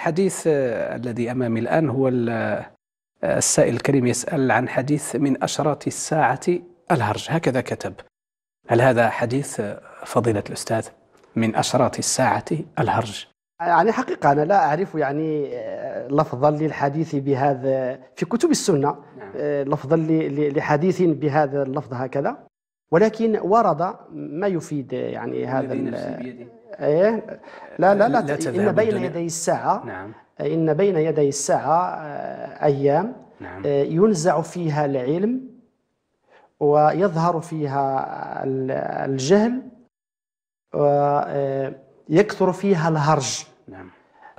الحديث آه، الذي أمامي الآن هو آه، السائل الكريم يسأل عن حديث من أشراط الساعة الهرج هكذا كتب هل هذا حديث آه، فضيلة الأستاذ من أشراط الساعة الهرج يعني حقيقة أنا لا أعرف يعني لفظا للحديث بهذا في كتب السنة نعم. لفظا لحديث بهذا اللفظ هكذا ولكن ورد ما يفيد يعني هذا ايه لا لا لا, لا ان بين الدنيا. يدي الساعه نعم ان بين يدي الساعه آه، ايام نعم. آه، ينزع فيها العلم ويظهر فيها الجهل ويكثر آه، فيها الهرج نعم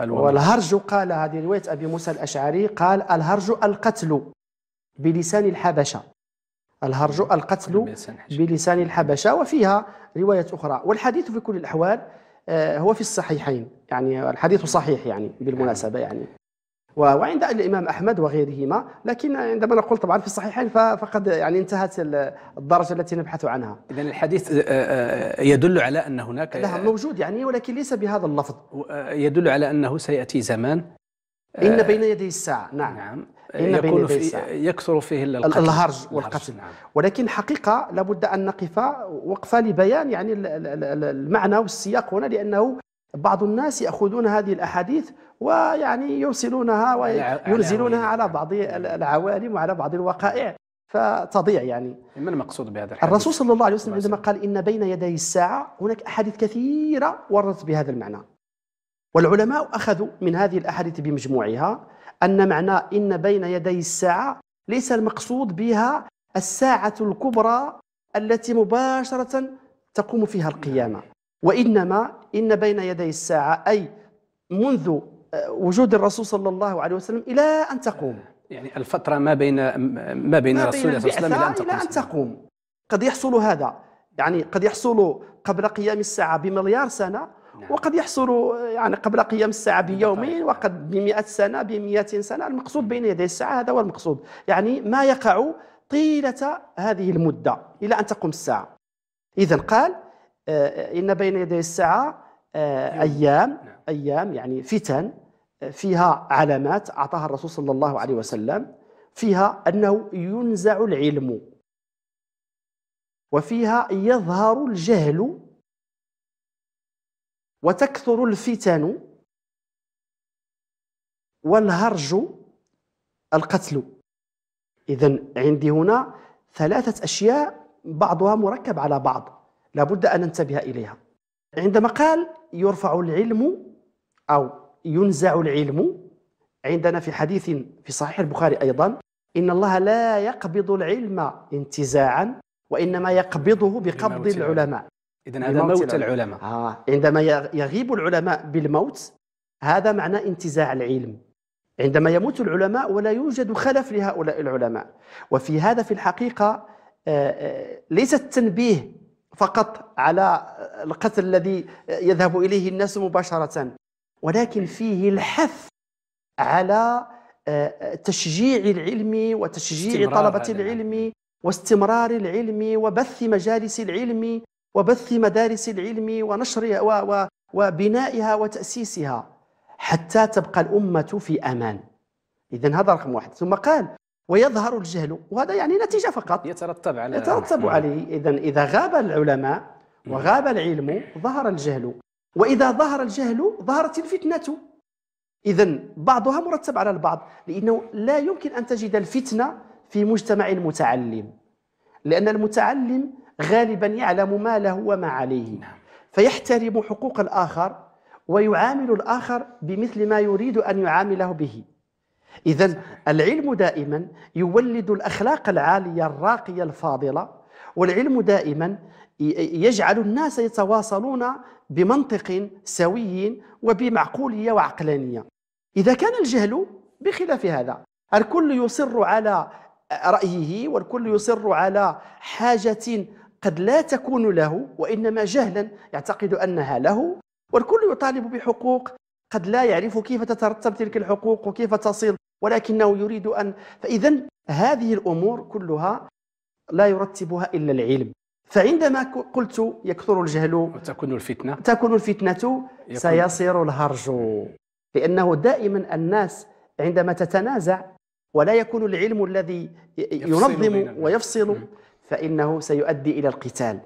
الوضع. والهرج قال هذه روايه ابي موسى الاشعري قال الهرج القتل بلسان الحبشه الهرج القتل بلسان الحبشة وفيها روايه أخرى والحديث في كل الأحوال آه، هو في الصحيحين يعني الحديث صحيح يعني بالمناسبة نعم. يعني وعند الامام احمد وغيرهما لكن عندما نقول طبعا في الصحيحين فقد يعني انتهت الدرجه التي نبحث عنها اذا الحديث آه، آه، يدل على ان هناك لا موجود يعني ولكن ليس بهذا اللفظ يدل على انه سياتي زمان إن آه، بين يدي الساعة نعم, نعم. إن يكون بين يدي الساعة يكثر فيه القتل الهرج والقتل نعم. ولكن حقيقة لابد أن نقف وقفة لبيان يعني المعنى والسياق هنا لأنه بعض الناس يأخذون هذه الأحاديث ويعني يرسلونها وينزلونها على بعض نعم. العوالم وعلى بعض الوقائع فتضيع يعني ما المقصود بهذا الحديث؟ الرسول صلى الله عليه وسلم عندما قال إن بين يدي الساعة هناك أحاديث كثيرة وردت بهذا المعنى والعلماء أخذوا من هذه الأحاديث بمجموعها أن معنى إن بين يدي الساعة ليس المقصود بها الساعة الكبرى التي مباشرة تقوم فيها القيامة وإنما إن بين يدي الساعة أي منذ آه، وجود الرسول صلى الله عليه وسلم إلى أن تقوم يعني الفترة ما بين ما بين الرسول صلى الله عليه وسلم إلى أن تقوم, إلى أن تقوم. قد يحصل هذا يعني قد يحصل قبل قيام الساعة بمليار سنة نعم. وقد يحصل يعني قبل قيام الساعة بيومين وقد بمئة سنة بمئتين سنة المقصود بين يدي الساعة هذا هو المقصود يعني ما يقع طيلة هذه المدة إلى أن تقوم الساعة إذا قال آه، إن بين يدي الساعة آه، أيام نعم. أيام يعني فتن آه، فيها علامات أعطاها الرسول صلى الله عليه وسلم فيها أنه ينزع العلم وفيها يظهر الجهل وتكثر الفتن والهرج القتل إذا عندي هنا ثلاثة أشياء بعضها مركب على بعض لابد أن ننتبه إليها عندما قال يرفع العلم أو ينزع العلم عندنا في حديث في صحيح البخاري أيضا إن الله لا يقبض العلم انتزاعا وإنما يقبضه بقبض العلماء إذا هذا موت العلماء آه. عندما يغيب العلماء بالموت هذا معنى انتزاع العلم عندما يموت العلماء ولا يوجد خلف لهؤلاء العلماء وفي هذا في الحقيقة آه، آه، ليس التنبيه فقط على القتل الذي يذهب إليه الناس مباشرة ولكن فيه الحث على آه، تشجيع العلم وتشجيع طلبة العلم واستمرار العلم وبث مجالس العلم وبث مدارس العلم ونشر و... وبنائها وتأسيسها حتى تبقى الأمة في أمان إذا هذا رقم واحد ثم قال ويظهر الجهل وهذا يعني نتيجة فقط يترتب على يترتب نعم. عليه إذا إذا غاب العلماء وغاب العلم ظهر الجهل وإذا ظهر الجهل ظهرت الفتنة إذا بعضها مرتب على البعض لأنه لا يمكن أن تجد الفتنة في مجتمع متعلم لأن المتعلم غالبا يعلم ما له وما عليه نعم. فيحترم حقوق الآخر ويعامل الآخر بمثل ما يريد أن يعامله به إذا العلم دائما يولد الأخلاق العالية الراقية الفاضلة والعلم دائما يجعل الناس يتواصلون بمنطق سوي وبمعقولية وعقلانية إذا كان الجهل بخلاف هذا الكل يصر على رأيه والكل يصر على حاجة قد لا تكون له وإنما جهلا يعتقد أنها له والكل يطالب بحقوق قد لا يعرف كيف تترتب تلك الحقوق وكيف تصل ولكنه يريد أن فإذا هذه الأمور كلها لا يرتبها إلا العلم فعندما قلت يكثر الجهل تكون الفتنة تكون الفتنة سيصير الهرج لأنه دائما الناس عندما تتنازع ولا يكون العلم الذي ينظم ويفصل نعم. فإنه سيؤدي إلى القتال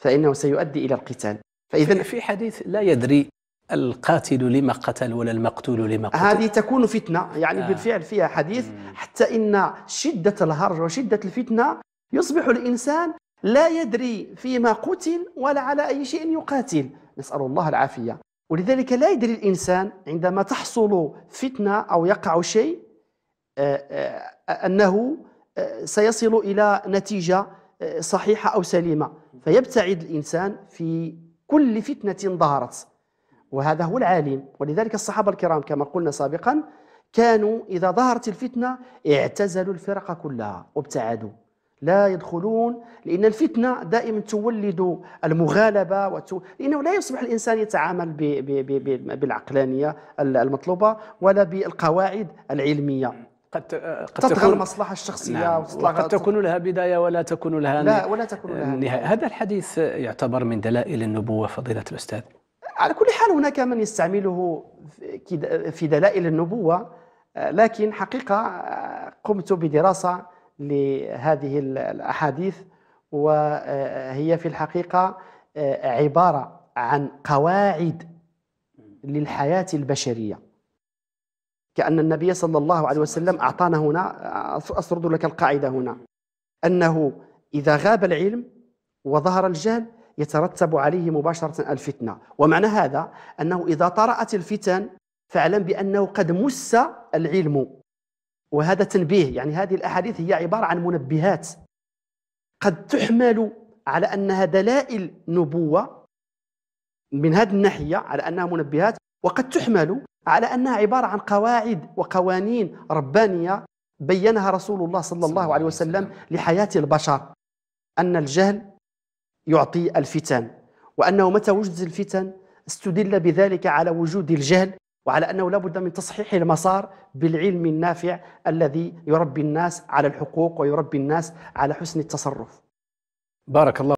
فإنه سيؤدي إلى القتال فإذا في حديث لا يدري القاتل لما قتل ولا المقتول لما قتل هذه تكون فتنة يعني آه. بالفعل فيها حديث مم. حتى إن شدة الهرج وشدة الفتنة يصبح الإنسان لا يدري فيما قتل ولا على أي شيء يقاتل نسأل الله العافية ولذلك لا يدري الإنسان عندما تحصل فتنة أو يقع شيء آه، آه، أنه سيصل إلى نتيجة آه، صحيحة أو سليمة فيبتعد الإنسان في كل فتنة ظهرت وهذا هو العالم ولذلك الصحابة الكرام كما قلنا سابقا كانوا إذا ظهرت الفتنة اعتزلوا الفرق كلها وابتعدوا لا يدخلون لأن الفتنة دائما تولد المغالبة وتو... لأنه لا يصبح الإنسان يتعامل ب... ب... ب... بالعقلانية المطلوبة ولا بالقواعد العلمية قد قد تطغى المصلحة الشخصية نعم وتطلع قد تكون لها بداية ولا تكون لها لا ولا تكون لها نهاية هذا الحديث يعتبر من دلائل النبوة فضيلة الأستاذ على كل حال هناك من يستعمله في دلائل النبوة لكن حقيقة قمت بدراسة لهذه الأحاديث وهي في الحقيقة عبارة عن قواعد للحياة البشرية كأن النبي صلى الله عليه وسلم أعطانا هنا أسرد لك القاعدة هنا أنه إذا غاب العلم وظهر الجهل يترتب عليه مباشرة الفتنة ومعنى هذا أنه إذا طرأت الفتن فاعلم بأنه قد مس العلم وهذا تنبيه يعني هذه الأحاديث هي عبارة عن منبهات قد تحمل على أنها دلائل نبوة من هذه الناحية على أنها منبهات وقد تحمل على أنها عبارة عن قواعد وقوانين ربانية بينها رسول الله صلى الله عليه وسلم لحياة البشر أن الجهل يعطي الفتن وأنه متى وجد الفتن استدل بذلك على وجود الجهل وعلى أنه لا بد من تصحيح المسار بالعلم النافع الذي يربي الناس على الحقوق ويربي الناس على حسن التصرف بارك الله